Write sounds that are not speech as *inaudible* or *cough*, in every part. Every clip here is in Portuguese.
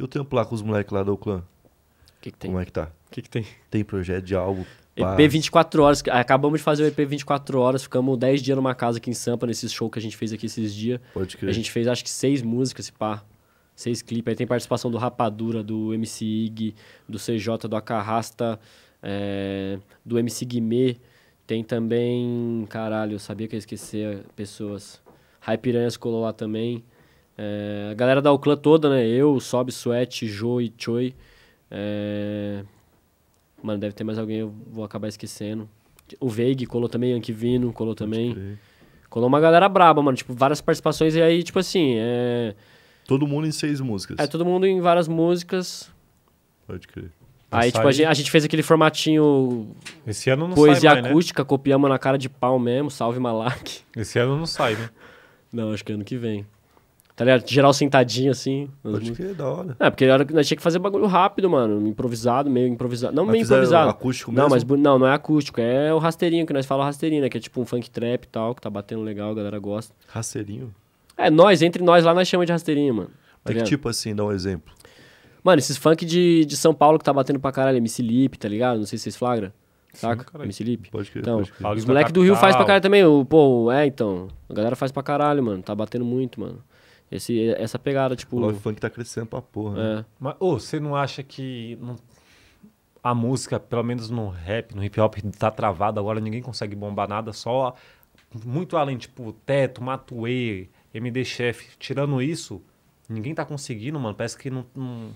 E o tempo lá com os moleques lá da clã. Que que tem? Como é que tá? O que, que tem? Tem projeto de álbum? EP 24 horas. Acabamos de fazer o EP 24 horas. Ficamos 10 dias numa casa aqui em Sampa, nesse show que a gente fez aqui esses dias. Pode crer. A gente fez acho que seis músicas, se pá. Seis clipes. Aí tem participação do Rapadura, do MC Ig, do CJ, do Acarrasta, é, do MC Guimê. Tem também. Caralho, eu sabia que ia esquecer pessoas. Hype Piranhas colou lá também. É, a galera da Oclã toda, né? Eu, Sob, Sweat, Jo e Choi. É... Mano, deve ter mais alguém, eu vou acabar esquecendo. O Veig colou também, Anquivino colou também. Colou uma galera braba, mano. Tipo, várias participações e aí, tipo assim, é... Todo mundo em seis músicas. É, todo mundo em várias músicas. Pode crer. Aí, tipo, a gente, a gente, fez aquele formatinho. Esse ano não Poesia sai Poesia né? acústica, né? copiamos na cara de pau mesmo. Salve Malak. Esse ano não sai, né? Não, acho que é ano que vem. Tá ligado? Geral sentadinho, assim. Pode que da hora. É, porque era, nós tinha que fazer bagulho rápido, mano. Improvisado, meio improvisado. Não mas meio improvisado. acústico mesmo? Não, mas não, não é acústico. É o rasteirinho, que nós falamos rasteirinho, né? Que é tipo um funk trap e tal, que tá batendo legal, a galera gosta. Rasteirinho? É, nós, entre nós lá, nós chamamos de rasteirinho, mano. Tá é que tipo assim, dá um exemplo. Mano, esses funk de, de São Paulo que tá batendo pra caralho, MC Lip, tá ligado? Não sei se vocês flagram. Saca? Sim, MC Lip. Pode crer, então, pode crer. Os moleque do Rio faz pra caralho também. O, pô, é, então. A galera faz pra caralho, mano. Tá batendo muito, mano. Esse, essa pegada, tipo. O funk tá crescendo pra porra. Né? É. Mas, oh, você não acha que não... a música, pelo menos no rap, no hip hop, tá travada agora, ninguém consegue bombar nada, só muito além, tipo, Teto, Matuê, MD Chef, tirando isso, ninguém tá conseguindo, mano. Parece que não. não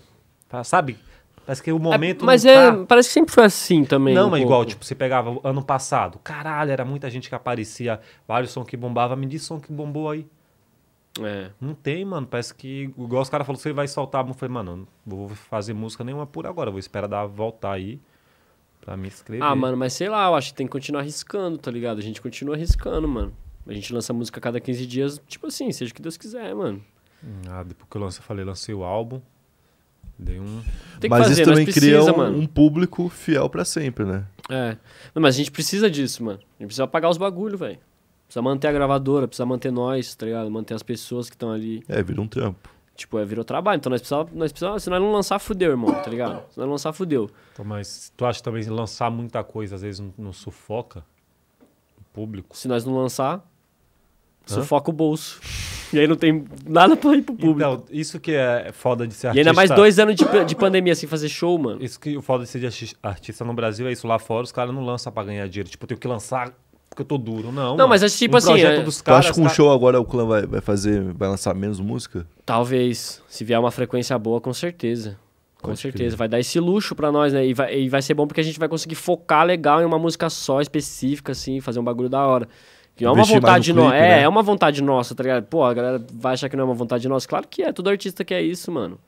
tá, sabe? Parece que o é, momento. Tá é, mas é. Tá... Parece que sempre foi assim também. Não, um mas é pouco. igual, tipo, você pegava ano passado. Caralho, era muita gente que aparecia, vários sons que bombava. Me diz som que bombou aí. É. Não tem, mano. Parece que. Igual os caras falaram, você vai soltar. Eu falei, mano, não vou fazer música nenhuma por agora. Vou esperar dar voltar aí pra me inscrever. Ah, mano, mas sei lá, eu acho que tem que continuar arriscando, tá ligado? A gente continua arriscando, mano. A gente lança música a cada 15 dias, tipo assim, seja o que Deus quiser, mano. Hum, ah, depois que eu lancei, eu falei, lancei o álbum. Dei um. Tem mas fazer, isso também precisa, cria um, um público fiel para sempre, né? É. Não, mas a gente precisa disso, mano. A gente precisa pagar os bagulho, velho. Precisa manter a gravadora, precisa manter nós, tá ligado? Manter as pessoas que estão ali. É, vira um trampo. Tipo, é, virou trabalho. Então nós precisamos, nós precisamos. Se nós não lançar, fudeu, irmão, tá ligado? Se nós lançar, fudeu. Então, mas tu acha também lançar muita coisa, às vezes não, não sufoca o público? Se nós não lançar, Hã? sufoca o bolso. E aí não tem nada pra ir pro público. Então, isso que é foda de ser artista. E ainda mais dois anos de, de pandemia sem fazer show, mano. Isso que o foda de ser de artista no Brasil é isso. Lá fora os caras não lançam pra ganhar dinheiro. Tipo, eu tenho que lançar porque eu tô duro. Não. Não, mano. mas é tipo um assim. É... Dos caras, tu acha que um tá... show agora o clã vai, vai fazer, vai lançar menos música? Talvez. Se vier uma frequência boa, com certeza. Com Pode certeza, vai dar esse luxo para nós, né? E vai, e vai ser bom porque a gente vai conseguir focar legal em uma música só, específica, assim, fazer um bagulho da hora. Que é uma vontade no... clipe, é, né? é uma vontade nossa, tá ligado? Pô, a galera vai achar que não é uma vontade nossa. Claro que é, todo artista quer isso, mano.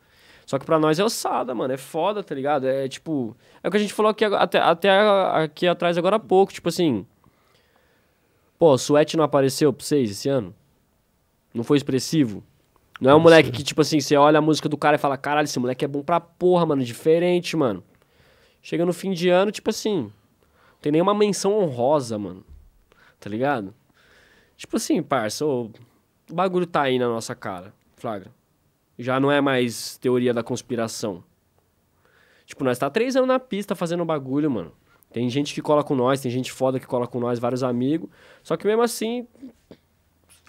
Só que pra nós é ossada, mano. É foda, tá ligado? É tipo. É o que a gente falou aqui até, até aqui atrás agora há pouco. Tipo assim. Pô, o Suete não apareceu pra vocês esse ano? Não foi expressivo? Não é um moleque que, tipo assim, você olha a música do cara e fala, caralho, esse moleque é bom pra porra, mano, diferente, mano. Chega no fim de ano, tipo assim, não tem nenhuma menção honrosa, mano. Tá ligado? Tipo assim, parça, o bagulho tá aí na nossa cara, flagra. Já não é mais teoria da conspiração. Tipo, nós tá três anos na pista fazendo bagulho, mano. Tem gente que cola com nós, tem gente foda que cola com nós, vários amigos. Só que mesmo assim,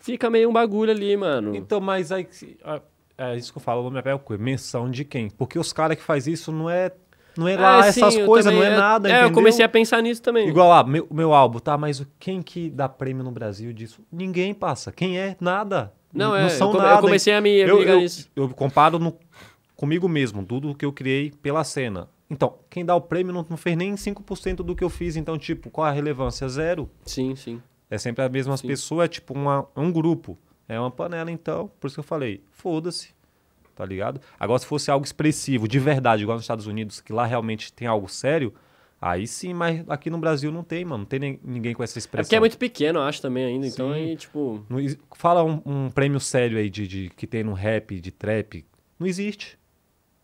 fica meio um bagulho ali, mano. Então, mas aí. Ah, é isso que eu falo, me apego é menção de quem? Porque os caras que faz isso não é. Não é lá é, essas coisas, não é, é nada. É, entendeu? eu comecei a pensar nisso também. Igual lá, ah, meu, meu álbum, tá? Mas quem que dá prêmio no Brasil disso? Ninguém passa. Quem é? Nada. Não, não é. São eu, come, nada, eu comecei a me ligar nisso. Eu, eu comparo no, comigo mesmo, tudo que eu criei pela cena. Então, quem dá o prêmio não, não fez nem 5% do que eu fiz, então, tipo, qual a relevância? Zero. Sim, sim. É sempre as mesmas sim. pessoas, é tipo uma, um grupo. É uma panela, então, por isso que eu falei, foda-se, tá ligado? Agora, se fosse algo expressivo, de verdade, igual nos Estados Unidos, que lá realmente tem algo sério, Aí sim, mas aqui no Brasil não tem, mano. Não tem nem, ninguém com essa expressão. É porque é muito pequeno, eu acho, também ainda. Sim. Então, aí, tipo... Não, fala um, um, prêmio sério aí de, de, que tem no rap, de trap. Não existe.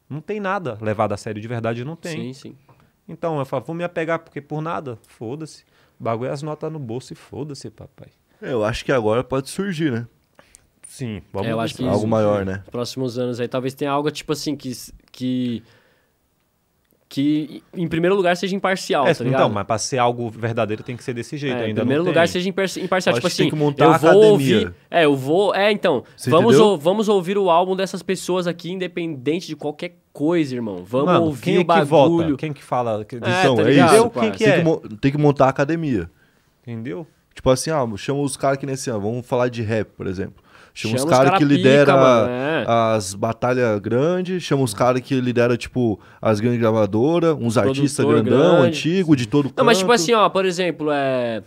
Não tem nada levado a sério de verdade, não tem. Sim, sim. Então, eu falo, vou me apegar porque por nada, foda-se. O bagulho é as notas no bolso e foda-se, papai. É, eu acho que agora pode surgir, né? Sim, vamos é, eu acho que algo maior, né? próximos anos aí talvez tenha algo tipo assim que que que, em primeiro lugar, seja imparcial, é, tá Então, mas para ser algo verdadeiro tem que ser desse jeito é, ainda. Em primeiro lugar, tipo tem. seja imparcial. Acho tipo assim, tem que montar eu vou academia. ouvir. É, eu vou. É, então, vamos, ou, vamos ouvir o álbum dessas pessoas aqui, independente de qualquer coisa, irmão. Vamos Mano, ouvir quem o bagulho. É que vota? Quem é que fala? Que, é, então, tá é ligado, é isso. Quem que é? Tem, que tem que montar academia. Entendeu? Tipo assim, ah, chama os caras que nesse. Assim, ano. vamos falar de rap, por exemplo. Chama, chama os caras cara que lideram né? as batalhas grandes, chama os caras que lideram, tipo, as grandes gravadoras, uns artistas grandão, grande. antigo, de todo Não, mas tipo assim, ó, por exemplo, é.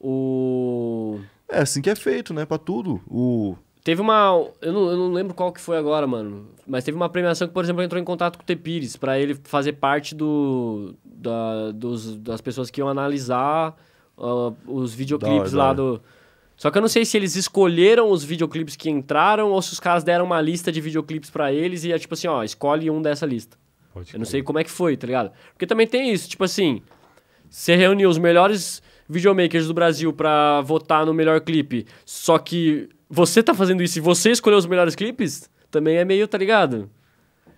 O. É assim que é feito, né? Pra tudo. O. Teve uma. Eu não, eu não lembro qual que foi agora, mano. Mas teve uma premiação que, por exemplo, entrou em contato com o Tepires para ele fazer parte do. Da, dos, das pessoas que iam analisar uh, os videoclipes lá do. Só que eu não sei se eles escolheram os videoclipes que entraram ou se os caras deram uma lista de videoclipes para eles e é tipo assim, ó, escolhe um dessa lista. Pode eu não sei como é que foi, tá ligado? Porque também tem isso, tipo assim, você reuniu os melhores videomakers do Brasil para votar no melhor clipe, só que você tá fazendo isso e você escolheu os melhores clipes, também é meio, tá ligado?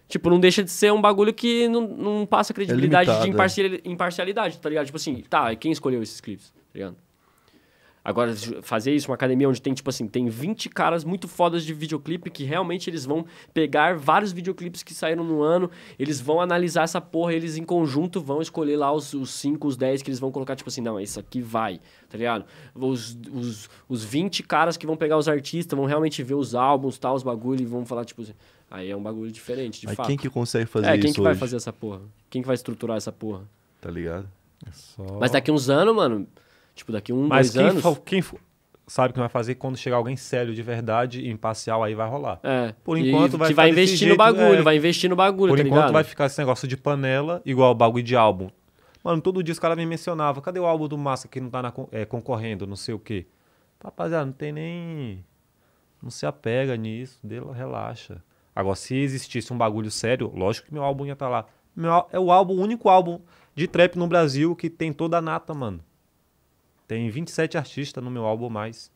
Tipo, não deixa de ser um bagulho que não, não passa é credibilidade é limitado, de imparcialidade, é. imparcialidade, tá ligado? Tipo assim, tá, quem escolheu esses clipes, tá ligado? Agora, fazer isso, uma academia onde tem, tipo assim, tem 20 caras muito fodas de videoclipe que realmente eles vão pegar vários videoclipes que saíram no ano, eles vão analisar essa porra, eles em conjunto vão escolher lá os, os 5, os 10 que eles vão colocar, tipo assim, não, isso aqui vai, tá ligado? Os, os, os 20 caras que vão pegar os artistas, vão realmente ver os álbuns, tal, os bagulho e vão falar, tipo assim, aí é um bagulho diferente, de Mas fato. quem que consegue fazer isso É, quem que hoje? vai fazer essa porra? Quem que vai estruturar essa porra? Tá ligado? É só... Mas daqui uns anos, mano... Tipo, daqui um, Mas dois quem anos... For, quem sabe que vai fazer quando chegar alguém sério de verdade, imparcial, aí vai rolar. É. Por enquanto e vai vai investir jeito, no bagulho, é. vai investir no bagulho, Por tá enquanto ligado? vai ficar esse negócio de panela, igual o bagulho de álbum. Mano, todo dia os caras me mencionavam, cadê o álbum do Massa que não tá na, é, concorrendo, não sei o quê. Rapaziada, não tem nem... Não se apega nisso, dê, relaxa. Agora, se existisse um bagulho sério, lógico que meu álbum ia estar tá lá. Meu, é o álbum, o único álbum de trap no Brasil que tem toda a nata, mano. Tem 27 artistas no meu álbum mais.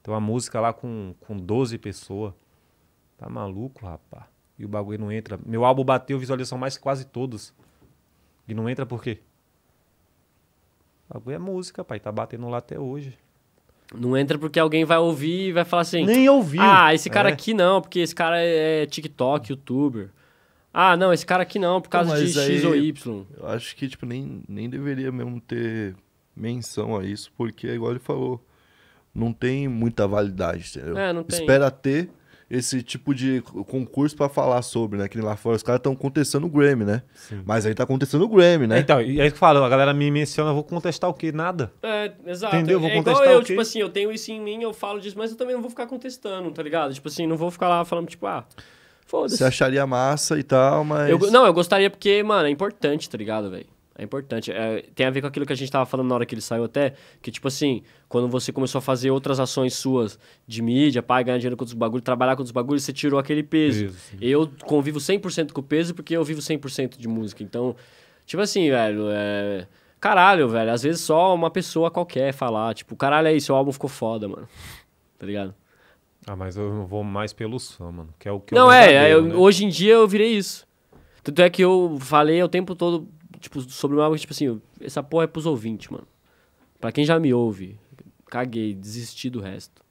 Tem uma música lá com, com 12 pessoas. Tá maluco, rapaz. E o bagulho não entra. Meu álbum bateu visualização mais que quase todos. E não entra por quê? O bagulho é música, pai. Tá batendo lá até hoje. Não entra porque alguém vai ouvir e vai falar assim. Nem ouviu. Ah, esse cara é. aqui não, porque esse cara é, é TikTok, youtuber. Ah, não, esse cara aqui não, por então, causa de aí, X ou Y. Eu acho que, tipo, nem, nem deveria mesmo ter menção a isso, porque, igual ele falou, não tem muita validade, entendeu? É, não tem. Espera ter esse tipo de concurso para falar sobre, né? Que lá fora os caras estão contestando o Grammy, né? Sim. Mas aí tá acontecendo o Grammy, né? Então, e é isso que fala, a galera me menciona, eu vou contestar o quê? Nada. É, exato. Entendeu? Vou é contestar eu, o quê? tipo assim, eu tenho isso em mim, eu falo disso, mas eu também não vou ficar contestando, tá ligado? Tipo assim, não vou ficar lá falando, tipo, ah, foda-se. Você acharia massa e tal, mas. Eu, não, eu gostaria porque, mano, é importante, tá ligado, velho? É importante. É, tem a ver com aquilo que a gente estava falando na hora que ele saiu até, que tipo assim, quando você começou a fazer outras ações suas de mídia, pai ganhar dinheiro com os bagulhos, trabalhar com os bagulhos, você tirou aquele peso. Isso, eu convivo 100% com o peso porque eu vivo 100% de música. Então, tipo assim, velho, é... Caralho, velho, às vezes só uma pessoa qualquer falar, tipo, caralho, é isso seu álbum ficou foda, mano. Tá ligado? Ah, mas eu vou mais pelo som, mano, que é o que Não, é, é eu, né? hoje em dia eu virei isso. Tanto é que eu falei o tempo todo tipo, sobre uma tipo assim, essa porra é pros ouvintes, mano. Pra quem já me ouve, caguei, desisti do resto.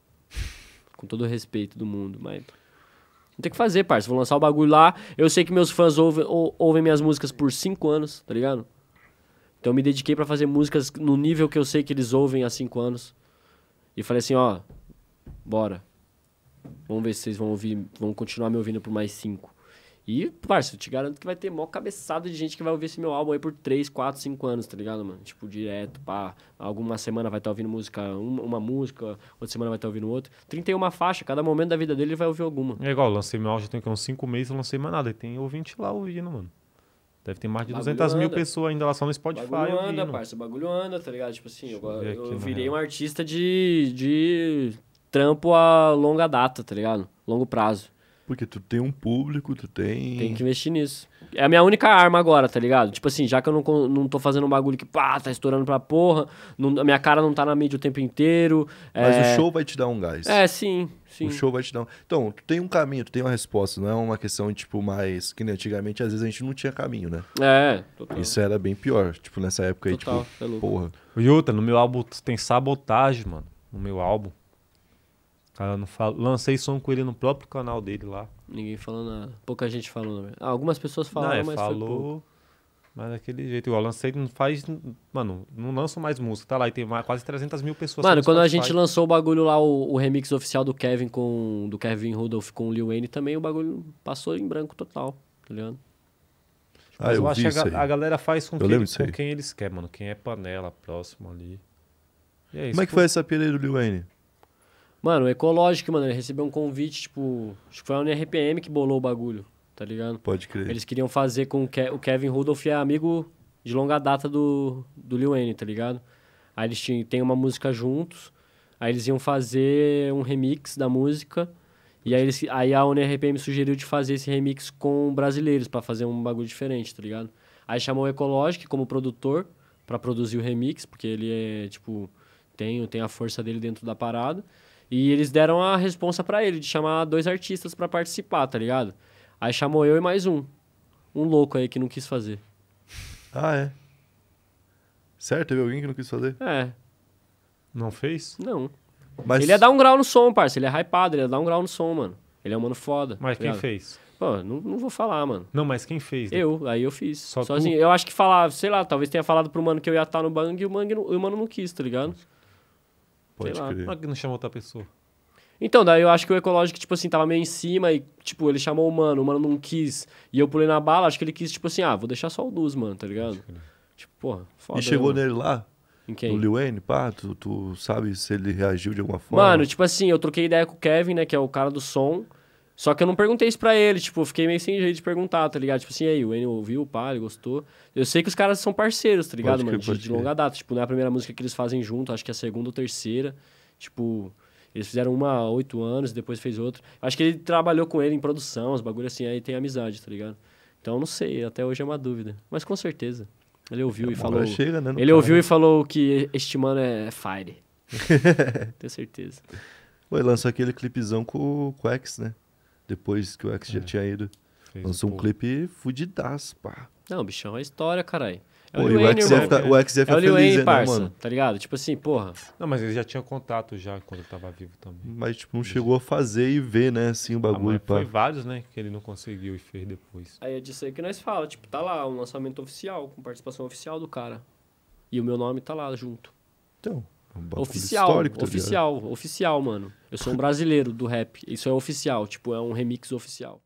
Com todo o respeito do mundo, mas. Não tem o que fazer, parça. Vou lançar o bagulho lá. Eu sei que meus fãs ouvem, ou, ouvem minhas músicas por 5 anos, tá ligado? Então eu me dediquei para fazer músicas no nível que eu sei que eles ouvem há 5 anos. E falei assim, ó, bora. Vamos ver se vocês vão ouvir, vão continuar me ouvindo por mais 5. E, parça, eu te garanto que vai ter mó cabeçada de gente que vai ouvir esse meu álbum aí por 3, 4, 5 anos, tá ligado, mano? Tipo, direto, pá. Alguma semana vai estar tá ouvindo música, uma, uma, música, outra semana vai estar tá ouvindo outra. 31 faixa, cada momento da vida dele ele vai ouvir alguma. É igual, lancei meu álbum já tem uns 5 meses, eu lancei mais nada. E tem ouvinte lá ouvindo, mano. Deve ter mais de bagulho 200 anda. mil pessoas ainda lá só no Spotify. Bagulho anda, ouvindo. parça, bagulho anda, tá ligado? Tipo assim, Deixa eu, eu, eu virei um artista de, de trampo a longa data, tá ligado? Longo prazo porque tu tem um público, tu tem. Tem que investir nisso. É a minha única arma agora, tá ligado? Tipo assim, já que eu não, não tô fazendo um bagulho que pá, tá estourando pra porra, não, a minha cara não tá na mídia o tempo inteiro. Mas é o show vai te dar um gás. É, sim. Sim. O show vai te dar um... Então, tu tem um caminho, tu tem uma resposta, não é uma questão, tipo, mais. Que nem antigamente, às vezes a gente não tinha caminho, né? É, total. Isso era bem pior, tipo, nessa época total, aí, tipo. É porra. Yuta, no meu álbum tem sabotagem, mano. No meu álbum cara não fala. Lancei som com ele no próprio canal dele lá. Ninguém falou nada. Pouca gente falou, né? ah, algumas pessoas falaram, não, é, mas falou. Mas daquele jeito, igual, lancei, não faz. Mano, não lanço mais música, tá lá, e tem mais, quase 300 mil pessoas. Mano, quando a gente lançou o bagulho lá, o, o, remix oficial do Kevin com. Do Kevin Rudolph com o Lil Wayne também, o bagulho passou em branco total, tá ligado? ah, eu, eu acho que a, a, galera faz com, quem, com quem eles querem, mano. Quem é panela próximo ali. É isso, Como é que foi essa pira aí do Lil Wayne? Mano, o Ecologic, mano, ele recebeu um convite, tipo. Acho que foi a UNRPM que bolou o bagulho, tá ligado? Pode crer. Eles queriam fazer com que o Kevin Rudolph é amigo de longa data do, do Lil Wayne, tá ligado? Aí eles tinham, tem uma música juntos, aí eles iam fazer um remix da música. E aí, eles, aí a UNRPM sugeriu de fazer esse remix com brasileiros, para fazer um bagulho diferente, tá ligado? Aí chamou o Ecologic como produtor para produzir o remix, porque ele é, tipo, tem, tem a força dele dentro da parada. E eles deram a responsa para ele de chamar dois artistas para participar, tá ligado? Aí chamou eu e mais um. Um louco aí que não quis fazer. Ah, é? Certo? Teve alguém que não quis fazer? É. Não fez? Não. Mas... Ele ia dar um grau no som, parça. Ele é hypado, ele ia dar um grau no som, mano. Ele é um mano foda. Mas tá quem ligado? fez? Pô, não, não vou falar, mano. Não, mas quem fez? Né? Eu, aí eu fiz. Só sozinho. Tu? Eu acho que falava, sei lá, talvez tenha falado pro mano que eu ia estar tá no bang e o, mano, o mano não quis, tá ligado? Pode Sei crer. Lá, não chama outra pessoa. Então, daí eu acho que o ecológico, tipo assim, tava meio em cima e, tipo, ele chamou o mano, o mano não quis. E eu pulei na bala, acho que ele quis, tipo assim, ah, vou deixar só o Duz, mano, tá ligado? Tipo, porra, foda. E chegou né, nele lá? Em quem? No Lil Wayne, pá, tu, tu sabe se ele reagiu de alguma forma? Mano, tipo assim, eu troquei ideia com o Kevin, né, que é o cara do som. Só que eu não perguntei isso pra ele, tipo, eu fiquei meio sem jeito de perguntar, tá ligado? Tipo assim, aí, o N ouviu, pá, ele gostou. Eu sei que os caras são parceiros, tá ligado, pode mano? Que, de, de longa data. Tipo, não é a primeira música que eles fazem junto, acho que é a segunda ou terceira. Tipo, eles fizeram uma há oito anos, depois fez outra. Acho que ele trabalhou com ele em produção, os bagulho assim, aí tem amizade, tá ligado? Então, não sei, até hoje é uma dúvida. Mas com certeza. Ele ouviu é, e falou. Chega, né, ele ouviu e falou que este mano é Fire. *laughs* Tenho certeza. Pô, lançou aquele clipezão com, com o X, né? Depois que o X já é. tinha ido. Fez lançou um, um clipe fudidaço, pá. Não, bichão, é história, caralho. É, é o, o, XF tá, o XF é, é o feliz, né, parça, mano? Tá ligado? Tipo assim, porra. Não, mas ele já tinha contato já quando ele tava vivo também. Mas, tipo, não chegou a fazer e ver, né, assim, o ah, bagulho. Ah, pá. Foi vários, né, que ele não conseguiu e fez depois. Aí é disso aí que nós fala, tipo, tá lá, um lançamento oficial, com participação oficial do cara. E o meu nome tá lá junto. Então, é um oficial, histórico, tá oficial, ligado? oficial, mano. Eu sou um brasileiro do rap. Isso é oficial, tipo, é um remix oficial.